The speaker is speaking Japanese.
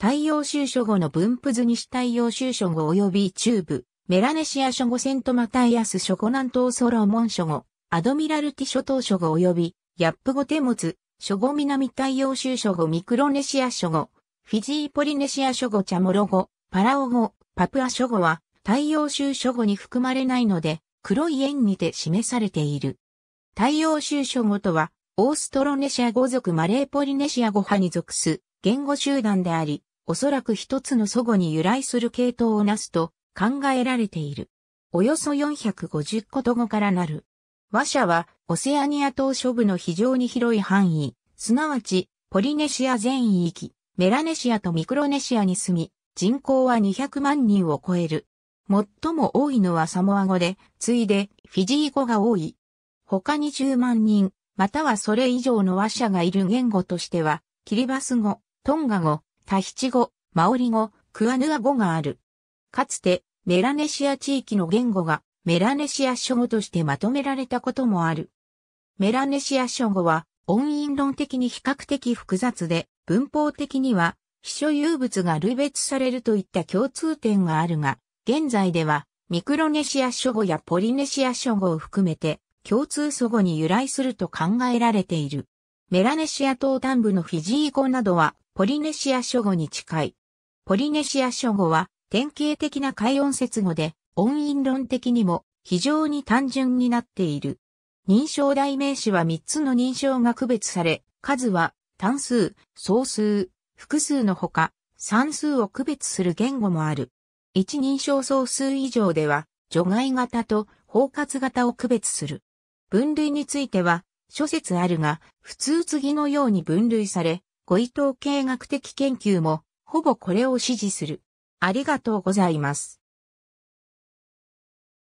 太陽収書語の分布図西太陽収書語及び中部、メラネシア諸語セントマタイアス諸語南東ソロモン諸語、アドミラルティ諸島諸語及び、ヤップ語手持諸語南太陽収書語ミクロネシア諸語、フィジーポリネシア諸語チャモロ語、パラオ語、パプア諸語は太陽州諸語に含まれないので、黒い円にて示されている。太陽州諸語とは、オーストロネシア語族マレーポリネシア語派に属す言語集団であり、おそらく一つの祖語に由来する系統をなすと考えられている。およそ450個と語からなる。和社はオセアニア島諸部の非常に広い範囲、すなわちポリネシア全域、メラネシアとミクロネシアに住み、人口は200万人を超える。最も多いのはサモア語で、次いでフィジー語が多い。他に10万人、またはそれ以上の和社がいる言語としては、キリバス語、トンガ語、タヒチ語、マオリ語、クアヌア語がある。かつて、メラネシア地域の言語がメラネシア諸語としてまとめられたこともある。メラネシア諸語は音韻論的に比較的複雑で、文法的には、秘書有物が類別されるといった共通点があるが、現在では、ミクロネシア諸語やポリネシア諸語を含めて、共通祖語に由来すると考えられている。メラネシア島南部のフィジー語などはポリネシア諸語に近い。ポリネシア諸語は典型的な海音節語で、音韻論的にも非常に単純になっている。認証代名詞は3つの認証が区別され、数は単数、総数、複数のほか、算数を区別する言語もある。1認証総数以上では、除外型と包括型を区別する。分類については、諸説あるが、普通次のように分類され、ご意統計学的研究も、ほぼこれを支持する。ありがとうございます。